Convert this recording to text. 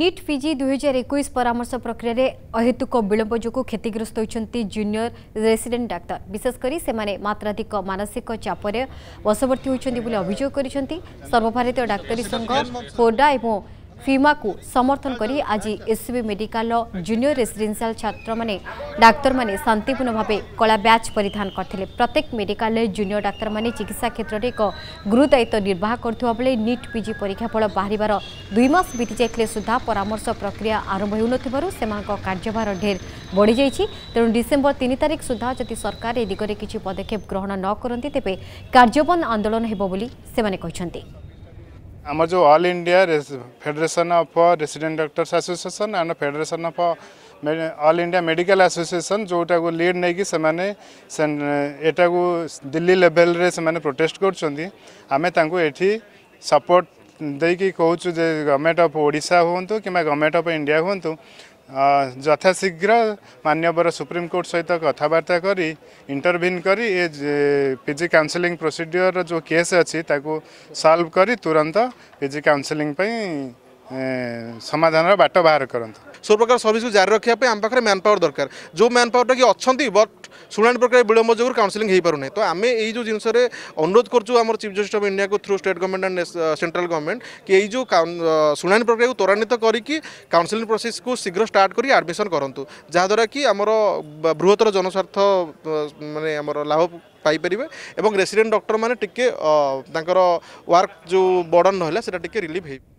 NEET Fiji দুই হাজার একুশ পরামর্শ প্রক্রিয়ায় অহেতুক বিলম্ব যোগ ক্ষতিগ্রস্ত হয়েছেন জুনিয়র রেসিডেন্ট ডাক্তার বিশেষ করে সে মাত্রাধিক মানসিক চাপরে বশবর্তী হয়েছেন বলে অভিযোগ করেছেন সর্বভারতীয় ডাক্তারী সংঘ হোডা এবং फीमा को समर्थन करी आज एसवी मेडिकल जूनियर जुनियर छात्र छात्रा डाक्तर म शांतिपूर्ण भावे कला ब्याज परिधान गरि प्रत्येक मेडिकल जूनियर जुनियर डाक्त चिकित्सा क्षेत्र क्षेत्रले एक गुरुदयित्व निर्वाह गर्ुले निट पिजि फल बाह्र दुई मास बिति सुधा परामर्श प्रक्रिया आरम्भ हुर्याभार ढेर् बढिज तेणु डिसेम्बर तिन तारिख सुधा जति सरकार ए दिगर कि पदक्षेप ग्रहण न नकरे तेह्र कार्ज आन्दोलन हो आम जो all India federation of resident doctors association and federation of all India medical association जोटा को लीड नहीं से दिल्ली लेवल रे से प्रोटेस्ट करें सपोर्ट ଦେଇକି କହୁଛୁ ଯେ ଗଭର୍ଣ୍ଣମେଣ୍ଟ ଅଫ୍ ଓଡ଼ିଶା ହୁଅନ୍ତୁ କିମ୍ବା ଗଭର୍ଣ୍ଣମେଣ୍ଟ ଅଫ୍ ଇଣ୍ଡିଆ ହୁଅନ୍ତୁ जथा शशीघ्र सुप्रीम कोर्ट सहित कथाबर्ता कि intervene a PG counselling procedure जो केस अहिले त सल्भ कि तुरन्त पिजि काउनसेलिङ पैसा समाधान बाटो बाहर कँ सब प्रकार को जारी र म्यान् पावर दरकार जो म्यान् पावर टाकि अच ଶୁଣାଣି ପ୍ରକ୍ରିୟା ବିଳମ୍ବ ଯୋଗୁଁ କାଉନସିଲିଂ ହୋଇପାରୁନି ତ ଆମେ ଏଇ ଯେଉଁ ଜିନିଷରେ ଅନୁରୋଧ କରୁଛୁ ଆମର ଚିଫ୍ ଜଷ୍ଟିସ୍ ଅଫ୍ ଇଣ୍ଡିଆକୁ through state government and central government କି ଏଇ ଯେଉଁ ଶୁଣାଣି ପ୍ରକ୍ରିୟାକୁ ତ୍ୱରାନ୍ୱିତ କରିକି କାଉନସିଲିଂ ପ୍ରୋସେସ୍କୁ ଶୀଘ୍ର ଷ୍ଟାର୍ଟ କରି ଆଡ଼ମିସନ୍ କରନ୍ତୁ ଯାହାଦ୍ୱାରା କି ଆମର ବୃହତ୍ତର ଜନସ୍ୱାର୍ଥ ମାନେ ଆମର ଲାଭ ପାଇପାରିବେ ଏବଂ ରେସିଡେଣ୍ଟ ଡକ୍ଟରମାନେ ଟିକେ ତାଙ୍କର ୱାର୍କ ଯେଉଁ ବର୍ଡ଼ନ୍ ରହିଲା ସେଇଟା ଟିକେ ରିଲିଭ୍ ହେଇପାରିବ